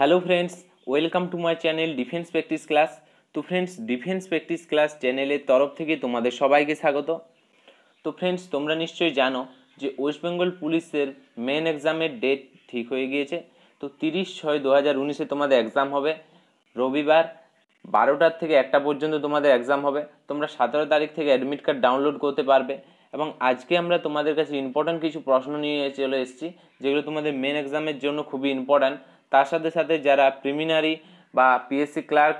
hello friends welcome to my channel defence practice class তো friends defence practice class চ্যানেলের তরফ থেকে তোমাদের সবাইকে স্বাগত তো ফ্রেন্ডস তোমরা নিশ্চয়ই জানো যে ওয়েস্ট বেঙ্গল পুলিশের মেন এক্সামের ডেট ঠিক হয়ে গিয়েছে তো তিরিশ ছয় দু হাজার উনিশে তোমাদের এক্সাম হবে রবিবার বারোটার থেকে একটা পর্যন্ত তোমাদের এক্সাম হবে তোমরা সতেরো তারিখ থেকে অ্যাডমিট কার্ড ডাউনলোড করতে পারবে এবং আজকে আমরা তোমাদের কাছে ইম্পর্ট্যান্ট কিছু প্রশ্ন নিয়ে চলে এসেছি যেগুলো তোমাদের মেন এক্সামের জন্য খুবই ইম্পর্ট্যান্ট তার সাথে সাথে যারা প্রিমিনারি বা পিএসসি ক্লার্ক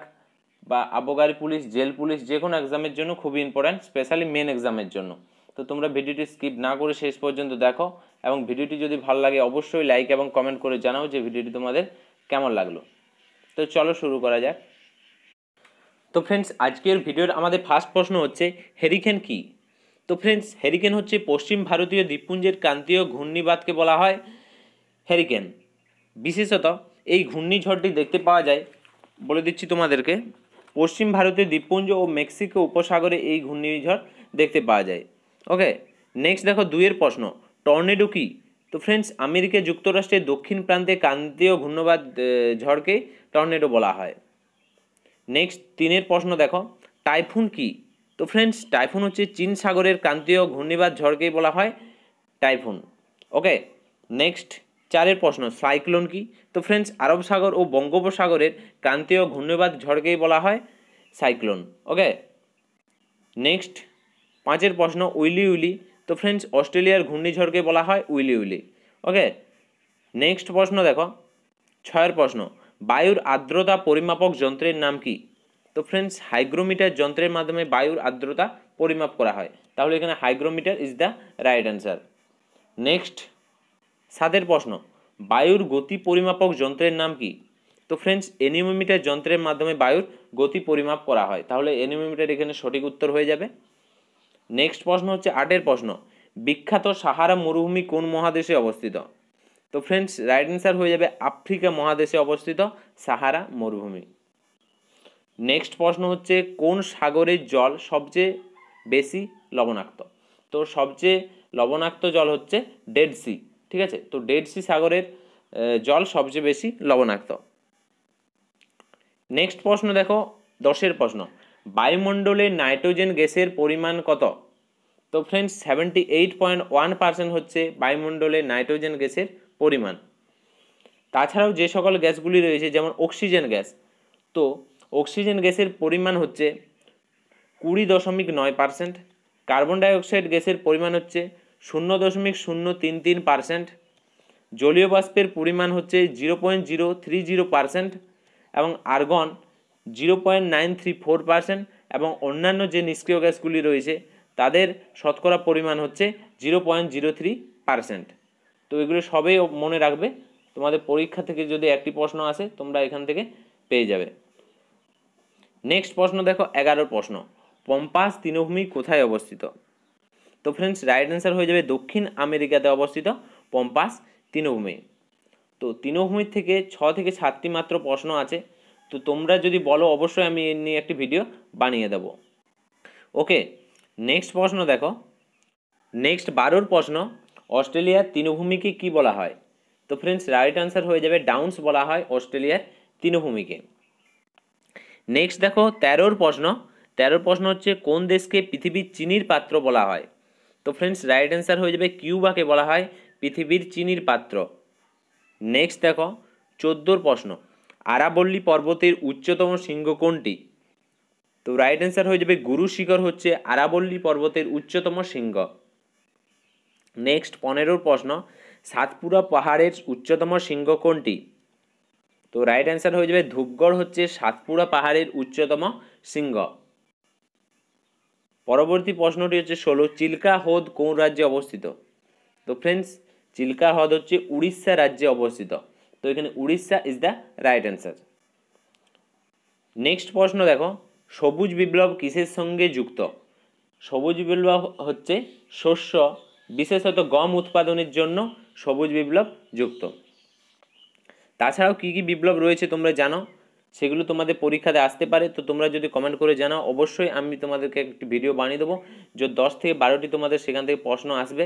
বা আবগারি পুলিশ জেল পুলিশ যে কোনো এক্সামের জন্য খুবই ইম্পর্ট্যান্ট স্পেশালি মেন এক্সামের জন্য তো তোমরা ভিডিওটি স্কিপ না করে শেষ পর্যন্ত দেখো এবং ভিডিওটি যদি ভালো লাগে অবশ্যই লাইক এবং কমেন্ট করে জানাও যে ভিডিওটি তোমাদের কেমন লাগলো তো চলো শুরু করা যাক তো ফ্রেন্ডস আজকের ভিডিওর আমাদের ফার্স্ট প্রশ্ন হচ্ছে হেরিকেন কি তো ফ্রেন্ডস হেরিকেন হচ্ছে পশ্চিম ভারতীয় দ্বীপপুঞ্জের ক্রান্তীয় ঘূর্ণিবাদকে বলা হয় হেরিকেন বিশেষত এই ঘূর্ণিঝড়টি দেখতে পাওয়া যায় বলে দিচ্ছি তোমাদেরকে পশ্চিম ভারতের দ্বীপপুঞ্জ ও মেক্সিকো উপসাগরে এই ঘূর্ণিঝড় দেখতে পাওয়া যায় ওকে নেক্সট দেখো দুইয়ের প্রশ্ন টর্নেডো কি তো ফ্রেন্ডস আমেরিকা যুক্তরাষ্ট্রের দক্ষিণ প্রান্তে ক্রান্তীয় ঘূর্ণবাদ ঝড়কে টর্নেডো বলা হয় নেক্সট তিনের প্রশ্ন দেখো টাইফুন কি তো ফ্রেন্ডস টাইফুন হচ্ছে চীন সাগরের ক্রান্তীয় ঘূর্ণিবাদ ঝড়কেই বলা হয় টাইফুন ওকে নেক্সট চারের প্রশ্ন সাইক্লোন কি তো ফ্রেন্ডস আরব সাগর ও বঙ্গোপসাগরের ক্রান্তীয় ঘূর্ণিবাদ ঝড়কেই বলা হয় সাইক্লোন ওকে নেক্সট পাঁচের প্রশ্ন উইলি উইলি তো ফ্রেন্ডস অস্ট্রেলিয়ার ঘূর্ণিঝড়কে বলা হয় উইলি উইলি ওকে নেক্সট প্রশ্ন দেখো ছয়ের প্রশ্ন বায়ুর আর্দ্রতা পরিমাপক যন্ত্রের নাম কি তো ফ্রেন্ডস হাইগ্রোমিটার যন্ত্রের মাধ্যমে বায়ুর আর্দ্রতা পরিমাপ করা হয় তাহলে এখানে hygrometer is the right answer next সাদের প্রশ্ন বায়ুর গতি পরিমাপক যন্ত্রের নাম কি তো ফ্রেন্ডস এনিমোমিটার যন্ত্রের মাধ্যমে বায়ুর গতি পরিমাপ করা হয় তাহলে এনিমোমিটার এখানে সঠিক উত্তর হয়ে যাবে নেক্সট প্রশ্ন হচ্ছে আটের প্রশ্ন বিখ্যাত সাহারা মরুভূমি কোন মহাদেশে অবস্থিত তো ফ্রেন্ডস রাইট অ্যান্সার হয়ে যাবে আফ্রিকা মহাদেশে অবস্থিত সাহারা মরুভূমি নেক্সট প্রশ্ন হচ্ছে কোন সাগরের জল সবচেয়ে বেশি লবণাক্ত তো সবচেয়ে লবণাক্ত জল হচ্ছে ডেড সি ঠিক আছে তো ডেড সি সাগরের জল সবচেয়ে বেশি লবণাক্ত নেক্সট প্রশ্ন দেখো দশের প্রশ্ন বায়ুমণ্ডলে নাইট্রোজেন গ্যাসের পরিমাণ কত তো friends seventy eight point one percent হচ্ছে বায়ুমণ্ডলে নাইট্রোজেন গ্যাসের পরিমাণ তাছাড়াও যে সকল গ্যাসগুলি রয়েছে যেমন অক্সিজেন গ্যাস তো অক্সিজেন গ্যাসের পরিমাণ হচ্ছে কুড়ি দশমিক নয় পার্সেন্ট কার্বন ডাইঅক্সাইড গ্যাসের পরিমাণ হচ্ছে শূন্য দশমিক শূন্য তিন তিন পার্সেন্ট জলীয় বাষ্পের পরিমাণ হচ্ছে zero point zero three zero percent এবং argon zero point nine three four percent এবং অন্যান্য যে নিষ্ক্রিয় গ্যাসগুলি রয়েছে তাদের শতকরা পরিমাণ হচ্ছে zero point zero three percent তো এগুলো সবই মনে রাখবে তোমাদের পরীক্ষা থেকে যদি একটি প্রশ্ন আসে তোমরা এখান থেকে পেয়ে যাবে নেক্সট প্রশ্ন দেখো এগারোর প্রশ্ন পম্পাস তৃণভূমি কোথায় অবস্থিত তো ফ্রেন্ডস রাইট অ্যান্সার হয়ে যাবে দক্ষিণ আমেরিকাতে অবস্থিত পম্পাস তৃণভূমি তো তৃণভূমির থেকে ছ থেকে সাতটি মাত্র প্রশ্ন আছে তো তোমরা যদি বলো অবশ্যই আমি নিয়ে একটি ভিডিও বানিয়ে দেব ওকে নেক্সট প্রশ্ন দেখো নেক্সট বারোর প্রশ্ন অস্ট্রেলিয়ার তৃণভূমিকে কি বলা হয় তো ফ্রেন্ডস রাইট অ্যান্সার হয়ে যাবে ডাউন্স বলা হয় অস্ট্রেলিয়ার তৃণভূমিকে নেক্সট দেখো তেরোর প্রশ্ন তেরোর প্রশ্ন হচ্ছে কোন দেশকে পৃথিবীর চিনির পাত্র বলা হয় তো ফ্রেন্ডস রাইট অ্যান্সার হয়ে যাবে কিউবাকে বলা হয় পৃথিবীর চিনির পাত্র নেক্সট দেখো চোদ্দোর প্রশ্ন আরাবল্লী পর্বতের উচ্চতম শৃঙ্গ কোনটি তো রাইট অ্যান্সার হয়ে যাবে গুরু শিখর হচ্ছে আরাবল্লী পর্বতের উচ্চতম শৃঙ্গ নেক্সট পনেরোর প্রশ্ন সাতপুরা পাহাড়ের উচ্চতম শৃঙ্গ কোনটি তো রাইট অ্যান্সার হয়ে যাবে ধূপগড় হচ্ছে সাতপুরা পাহাড়ের উচ্চতম শৃঙ্গ পরবর্তী প্রশ্নটি হচ্ছে ষোলো চিল্কা হ্রদ কোন রাজ্যে অবস্থিত তো ফ্রেন্ডস চিল্কা হ্রদ হচ্ছে উড়িষ্যা রাজ্যে অবস্থিত তো এখানে Orissa is the right answer next প্রশ্ন দেখো সবুজ বিপ্লব কিসের সঙ্গে যুক্ত সবুজ বিপ্লব হচ্ছে শস্য বিশেষত গম উৎপাদনের জন্য সবুজ বিপ্লব যুক্ত তাছাড়াও কী কী বিপ্লব রয়েছে তোমরা জানো সেগুলো তোমাদের পরীক্ষাতে আসতে পারে তো তোমরা যদি কমেন্ট করে জানাও অবশ্যই আমি তোমাদেরকে একটি ভিডিও বানিয়ে দেবো যে দশ থেকে বারোটি তোমাদের সেখান থেকে প্রশ্ন আসবে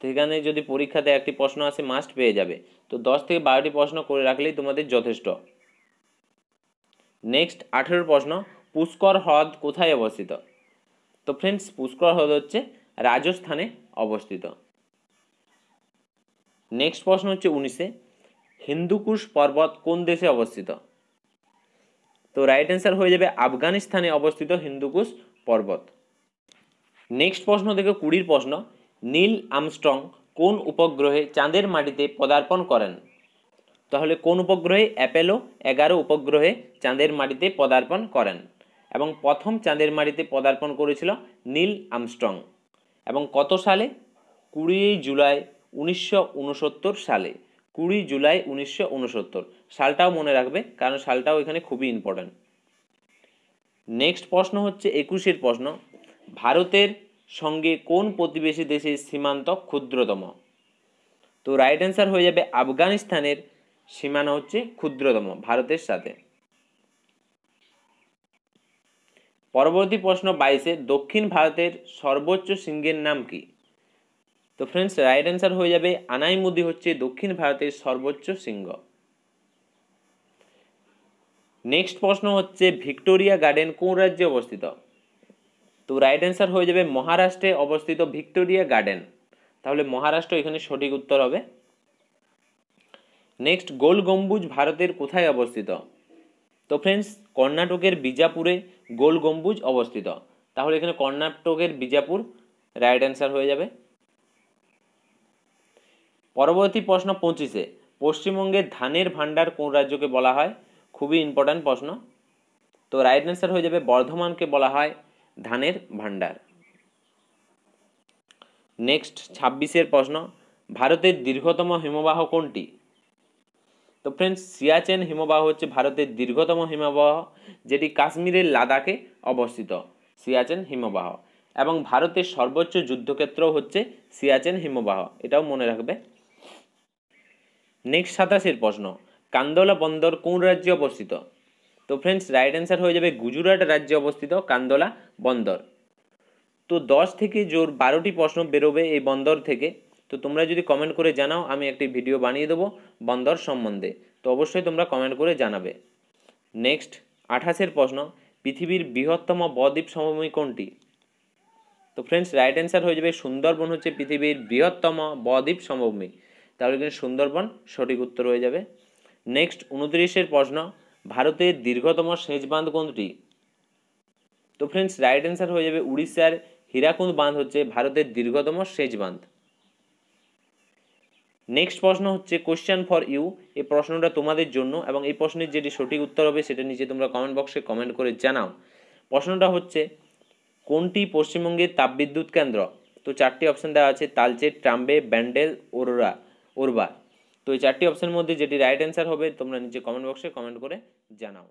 সেখানে যদি পরীক্ষাতে একটি প্রশ্ন আসে মাস্ট পেয়ে যাবে তো দশ থেকে বারোটি প্রশ্ন করে রাখলেই তোমাদের যথেষ্ট নেক্সট আঠেরো প্রশ্ন পুষ্কর হ্রদ কোথায় অবস্থিত তো ফ্রেন্ডস পুষ্কর হ্রদ হচ্ছে রাজস্থানে অবস্থিত নেক্সট প্রশ্ন হচ্ছে উনিশে হিন্দুকুশ পর্বত কোন দেশে অবস্থিত তো রাইট অ্যান্সার হয়ে যাবে আফগানিস্তানে অবস্থিত হিন্দুকুশ পর্বত নেক্সট প্রশ্ন দেখো কুড়ির প্রশ্ন নীল আমস্ট্রং কোন উপগ্রহে চাঁদের মাটিতে পদার্পণ করেন তাহলে কোন উপগ্রহে অ্যাপেলো এগারো উপগ্রহে চাঁদের মাটিতে পদার্পণ করেন এবং প্রথম চাঁদের মাটিতে পদার্পণ করেছিল নীল আমস্ট্রং এবং কত সালে কুড়ি জুলাই উনিশশো সালে কুড়ি জুলাই উনিশশো উনসত্তর সালটাও মনে রাখবে কারণ সালটাও এখানে খুবই ইম্পর্ট্যান্ট নেক্সট প্রশ্ন হচ্ছে একুশের প্রশ্ন ভারতের সঙ্গে কোন প্রতিবেশী দেশের সীমান্ত ক্ষুদ্রতম তো রাইট অ্যান্সার হয়ে যাবে আফগানিস্তানের সীমানা হচ্ছে ক্ষুদ্রতম ভারতের সাথে পরবর্তী প্রশ্ন বাইশে দক্ষিণ ভারতের সর্বোচ্চ শৃঙ্গের নাম কি তো ফ্রেন্ডস রাইট অ্যান্সার হয়ে যাবে আনাইমুদি হচ্ছে দক্ষিণ ভারতের সর্বোচ্চ সিংহ নেক্সট প্রশ্ন হচ্ছে ভিক্টোরিয়া গার্ডেন কোন রাজ্যে অবস্থিত তো রাইট অ্যান্সার হয়ে যাবে মহারাষ্ট্রে অবস্থিত ভিক্টোরিয়া গার্ডেন তাহলে মহারাষ্ট্র এখানে সঠিক উত্তর হবে নেক্সট গোল গম্বুজ ভারতের কোথায় অবস্থিত তো ফ্রেন্ডস কর্ণাটকের বিজাপুরে গোল গম্বুজ অবস্থিত তাহলে এখানে কর্ণাটকের বিজাপুর রাইট অ্যান্সার হয়ে যাবে পরবর্তী প্রশ্ন পঁচিশে পশ্চিমবঙ্গের ধানের ভাণ্ডার কোন রাজ্যকে বলা হয় খুবই ইম্পর্ট্যান্ট প্রশ্ন তো রাইট অ্যান্সার হয়ে যাবে বর্ধমানকে বলা হয় ধানের ভাণ্ডার নেক্সট ছাব্বিশের প্রশ্ন ভারতের দীর্ঘতম হিমবাহ কোনটি তো ফ্রেন্ডস সিয়াচেন হিমবাহ হচ্ছে ভারতের দীর্ঘতম হিমবাহ যেটি কাশ্মীরের লাদাখে অবস্থিত সিয়াচেন হিমবাহ এবং ভারতের সর্বোচ্চ যুদ্ধক্ষেত্র হচ্ছে সিয়াচেন হিমবাহ এটাও মনে রাখবে নেক্সট সাতাশির প্রশ্ন কান্দলা বন্দর কোন রাজ্যে অবস্থিত তো ফ্রেন্ডস রাইট অ্যান্সার হয়ে যাবে গুজরাট রাজ্যে অবস্থিত কান্দলা বন্দর তো দশ থেকে জোর বারোটি প্রশ্ন বেরোবে এই বন্দর থেকে তো তোমরা যদি কমেন্ট করে জানাও আমি একটি ভিডিও বানিয়ে দেবো বন্দর সম্বন্ধে তো অবশ্যই তোমরা কমেন্ট করে জানাবে নেক্সট আঠাশের প্রশ্ন পৃথিবীর বৃহত্তম বদ্বীপ সমভূমি কোনটি তো ফ্রেন্ডস রাইট অ্যান্সার হয়ে যাবে সুন্দরবন হচ্ছে পৃথিবীর বৃহত্তম বদ্বীপ সমভূমি তাহলে কিন্তু সুন্দরবন সঠিক উত্তর হয়ে যাবে নেক্সট উনত্রিশের প্রশ্ন ভারতের দীর্ঘতম সেচ বাঁধ কোনটি তো ফ্রেন্ডস রাইট অ্যান্সার হয়ে যাবে উড়িষ্যার হীরাকুন্দ বাঁধ হচ্ছে ভারতের দীর্ঘতম সেচ বাঁধ নেক্সট প্রশ্ন হচ্ছে কোশ্চেন ফর ইউ এই প্রশ্নটা তোমাদের জন্য এবং এই প্রশ্নের যেটি সঠিক উত্তর হবে সেটা নিচে তোমরা কমেন্ট বক্সে কমেন্ট করে জানাও প্রশ্নটা হচ্ছে কোনটি পশ্চিমবঙ্গের তাপবিদ্যুৎ কেন্দ্র তো চারটি অপশান দেওয়া আছে তালচের ট্রাম্বে ব্যান্ডেল ওরোরা ওরবা তো এই চারটি অপশনের মধ্যে যেটি রাইট অ্যান্সার হবে তোমরা নিচে কমেন্ট বক্সে কমেন্ট করে জানাও